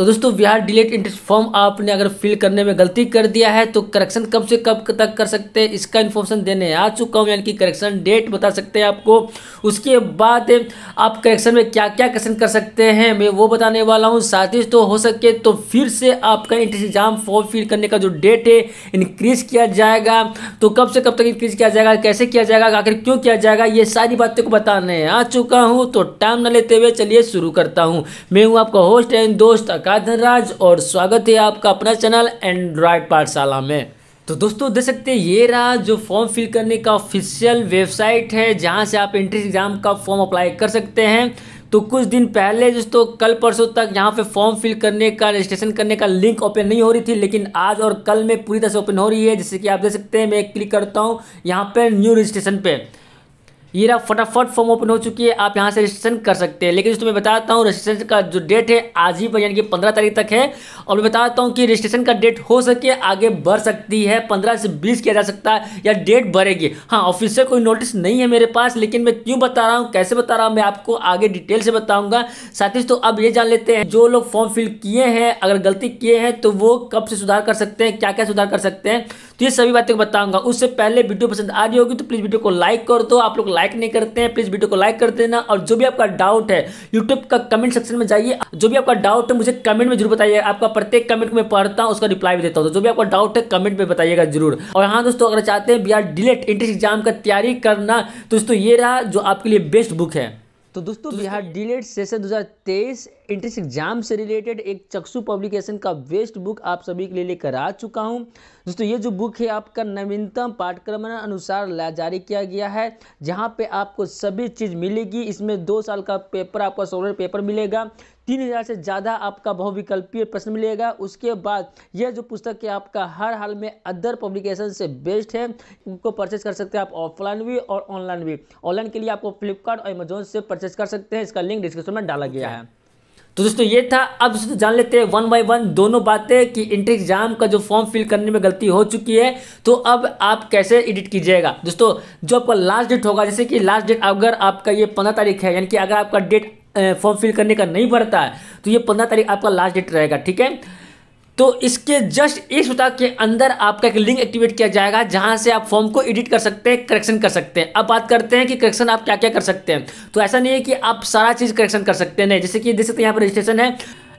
तो दोस्तों Bihar delete interest form आपने अगर फिल करने में गलती कर दिया है तो करेक्शन कब से कब तक कर सकते हैं इसका इन्फॉर्मेशन देने आ चुका हूँ यानी कि करेक्शन डेट बता सकते हैं आपको उसके बाद आप करेक्शन में क्या क्या करेक्शन कर सकते हैं मैं वो बताने वाला हूँ साथ ही तो हो सके तो फिर से आपका इंटरेस्ट एग्जाम फॉर्म फिल करने का जो डेट है इंक्रीज किया जाएगा तो कब से कब तक इंक्रीज किया जाएगा कैसे किया जाएगा आखिर क्यों किया जाएगा ये सारी बातें को बताने आ चुका हूँ तो टाइम न लेते हुए चलिए शुरू करता हूँ मैं हूँ आपका होस्ट एंड दोस्त आकाश धनराज और स्वागत है आपका अपना चैनल एंड्रॉयड पाठशाला में तो दोस्तों देख सकते हैं ये रहा जो फॉर्म फिल करने का ऑफिशियल वेबसाइट है जहां से आप एंट्रेंस एग्जाम का फॉर्म अप्लाई कर सकते हैं तो कुछ दिन पहले दोस्तों कल परसों तक यहाँ पे फॉर्म फिल करने का रजिस्ट्रेशन करने का लिंक ओपन नहीं हो रही थी लेकिन आज और कल में पूरी तरह से ओपन हो रही है जैसे कि आप देख सकते हैं मैं क्लिक करता हूँ यहाँ पर न्यू रजिस्ट्रेशन पे ये रहा फटाफट फॉर्म ओपन हो चुकी है आप यहाँ से रजिस्ट्रेशन कर सकते हैं लेकिन जो मैं बताता हूँ रजिस्ट्रेशन का जो डेट है आज ही पर यानी कि पंद्रह तारीख तक है और मैं बताता हूँ कि रजिस्ट्रेशन का डेट हो सके आगे बढ़ सकती है पंद्रह से बीस किया जा सकता है या डेट बढ़ेगी हाँ से कोई नोटिस नहीं है मेरे पास लेकिन मैं क्यों बता रहा हूँ कैसे बता रहा हूँ मैं आपको आगे डिटेल से बताऊँगा साथ ही तो अब ये जान लेते हैं जो लोग फॉर्म फिल किए हैं अगर गलती किए हैं तो वो कब से सुधार कर सकते हैं क्या क्या सुधार कर सकते हैं तो ये सभी बातें बताऊंगा उससे पहले वीडियो पसंद आ रही होगी तो प्लीज़ वीडियो को लाइक कर दो आप लोग लाइक नहीं करते हैं प्लीज़ वीडियो को लाइक कर देना और जो भी आपका डाउट है यूट्यूब का कमेंट सेक्शन में जाइए जो भी आपका डाउट है मुझे कमेंट में जरूर बताइए आपका प्रत्येक कमेंट में पढ़ता हूँ उसका रिप्लाई भी देता हूँ तो जो भी आपका डाउट है कमेंट में बताइएगा जरूर और हाँ दोस्तों अगर चाहते हैं बिहार डिलेट एंट्रेंस एग्जाम का तैयारी करना तो दोस्तों ये रहा जो आपके लिए बेस्ट बुक है तो, तो दोस्तों Bihar DElEd session 2023 entrance exam से रिलेटेड एक चक्षु पब्लिकेशन का वेस्ट बुक आप सभी के लिए लेकर आ चुका हूं दोस्तों ये जो बुक है आपका नवीनतम पाठ्यक्रम अनुसार जारी किया गया है जहां पे आपको सभी चीज़ मिलेगी इसमें दो साल का पेपर आपका सोलर पेपर मिलेगा तीन हज़ार से ज़्यादा आपका बहुविकल्पीय प्रश्न मिलेगा उसके बाद यह जो पुस्तक है आपका हर हाल में अदर पब्लिकेशन से बेस्ट है उनको परचेज कर सकते हैं आप ऑफलाइन भी और ऑनलाइन भी ऑनलाइन के लिए आपको फ्लिपकार्ट और अमेजोन से परचेज कर सकते हैं इसका लिंक डिस्क्रिप्शन में डाला गया है तो दोस्तों ये था अब दोस्तों जान लेते हैं वन बाय वन दोनों बातें कि इंटर एग्जाम का जो फॉर्म फिल करने में गलती हो चुकी है तो अब आप कैसे एडिट कीजिएगा दोस्तों जो आपका लास्ट डेट होगा जैसे कि लास्ट डेट अगर आपका ये पंद्रह तारीख है यानी कि अगर आपका डेट फॉर्म फिल करने का नहीं भरता है तो ये पंद्रह तारीख आपका लास्ट डेट रहेगा ठीक है तो इसके जस्ट एक सप्ताह के अंदर आपका एक लिंक एक्टिवेट किया जाएगा जहां से आप फॉर्म को एडिट कर सकते हैं करेक्शन कर सकते हैं अब बात करते हैं कि करेक्शन आप क्या क्या कर सकते हैं तो ऐसा नहीं है कि आप सारा चीज़ करेक्शन कर सकते हैं जैसे कि देख सकते हैं यहाँ पर रजिस्ट्रेशन है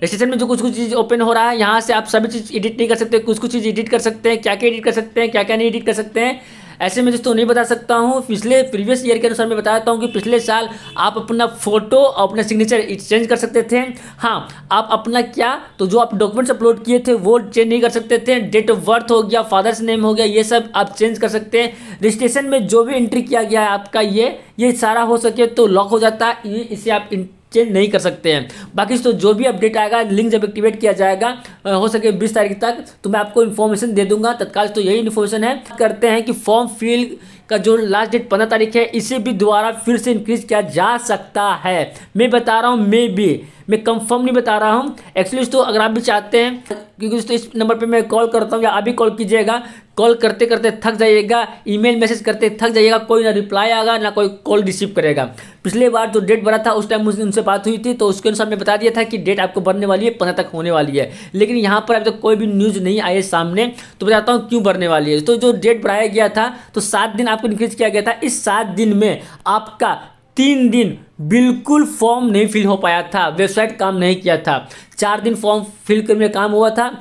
रजिस्ट्रेशन में जो कुछ कुछ चीज़ ओपन हो रहा है यहाँ से आप सभी चीज़ एडिट नहीं कर सकते कुछ कुछ चीज़ एडिट कर सकते हैं क्या क्या एडिट कर सकते हैं क्या क्या नहीं एडिट कर सकते हैं ऐसे में दोस्तों नहीं बता सकता हूँ पिछले प्रीवियस ईयर के अनुसार मैं बता देता हूँ कि पिछले साल आप अपना फोटो और अपना सिग्नेचर एक्सचेंज कर सकते थे हाँ आप अपना क्या तो जो आप डॉक्यूमेंट्स अपलोड किए थे वो चेंज नहीं कर सकते थे डेट ऑफ बर्थ हो गया फादर्स नेम हो गया ये सब आप चेंज कर सकते हैं रजिस्ट्रेशन में जो भी एंट्री किया गया है आपका ये ये सारा हो सके तो लॉक हो जाता है इसे आप चेंज नहीं कर सकते हैं बाकी तो जो भी अपडेट आएगा लिंक जब एक्टिवेट किया जाएगा हो सके बीस तारीख तक तो मैं आपको इन्फॉर्मेशन दे दूंगा तत्काल तो यही इन्फॉर्मेशन है करते हैं कि फॉर्म फिल का जो लास्ट डेट पंद्रह तारीख है इसे भी दोबारा फिर से इंक्रीज किया जा सकता है मैं बता रहा हूँ मे भी मैं कंफर्म नहीं बता रहा हूँ एक्चुअली तो अगर आप भी चाहते हैं क्योंकि तो इस नंबर पर मैं कॉल करता हूँ या आप भी कॉल कीजिएगा कॉल करते करते थक जाइएगा ईमेल मैसेज करते थक जाइएगा कोई ना रिप्लाई आएगा ना कोई कॉल रिसीव करेगा पिछले बार जो डेट भरा था उस टाइम मुझे उनसे बात हुई थी तो उसके अनुसार मैं बता दिया था कि डेट आपको भरने वाली है पंद्रह तक होने वाली है लेकिन यहाँ पर अभी तक तो कोई भी न्यूज़ नहीं आई सामने तो बताता हूँ क्यों भरने वाली है तो जो डेट बढ़ाया गया था तो सात दिन आपको इंक्रीज किया गया था इस सात दिन में आपका तीन दिन बिल्कुल फॉर्म नहीं फिल हो पाया था वेबसाइट काम नहीं किया था चार दिन फॉर्म फिल करने में काम हुआ था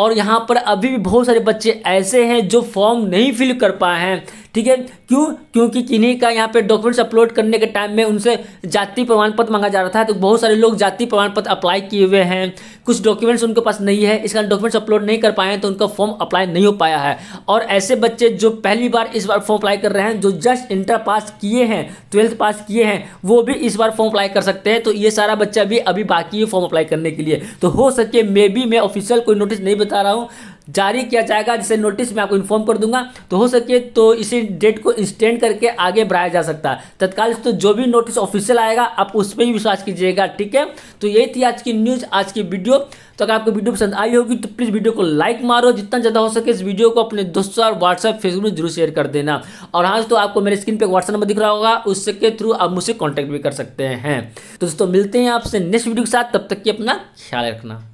और यहाँ पर अभी भी बहुत सारे बच्चे ऐसे हैं जो फॉर्म नहीं फिल कर पाए हैं ठीक है क्यों क्योंकि किन्हीं का यहाँ पे डॉक्यूमेंट्स अपलोड करने के टाइम में उनसे जाति प्रमाण पत्र मांगा जा रहा था तो बहुत सारे लोग जाति प्रमाण पत्र अप्लाई किए हुए हैं कुछ डॉक्यूमेंट्स उनके पास नहीं है इसका डॉक्यूमेंट्स अपलोड नहीं कर पाए हैं तो उनका फॉर्म अप्लाई नहीं हो पाया है और ऐसे बच्चे जो पहली बार इस बार फॉर्म अप्लाई कर रहे हैं जो जस्ट इंटर पास किए हैं ट्वेल्थ पास किए हैं वो भी इस बार फॉर्म अप्लाई कर सकते हैं तो ये सारा बच्चा भी अभी बाकी है फॉर्म अप्लाई करने के लिए तो हो सके मे बी मैं ऑफिशियल कोई नोटिस नहीं बता रहा हूँ जारी किया जाएगा जिसे नोटिस मैं आपको इन्फॉर्म कर दूंगा तो हो सके तो इसे किसी डेट को इंस्टेंट करके आगे बढ़ाया जा सकता है तत्काल तो जो भी नोटिस ऑफिशियल आएगा आप उस पर ही विश्वास कीजिएगा ठीक है तो यही थी आज की न्यूज़ आज की वीडियो तो अगर आपको वीडियो पसंद आई होगी तो प्लीज़ वीडियो को लाइक मारो जितना ज़्यादा हो सके इस वीडियो को अपने दोस्तों और व्हाट्सएप फेसबुक में जरूर शेयर कर देना और हाँ दोस्तों आपको मेरे स्क्रीन पर व्हाट्सएप नंबर दिख रहा होगा उसके थ्रू आप मुझसे कॉन्टैक्ट भी कर सकते हैं तो दोस्तों मिलते हैं आपसे नेक्स्ट वीडियो के साथ तब तक कि अपना ख्याल रखना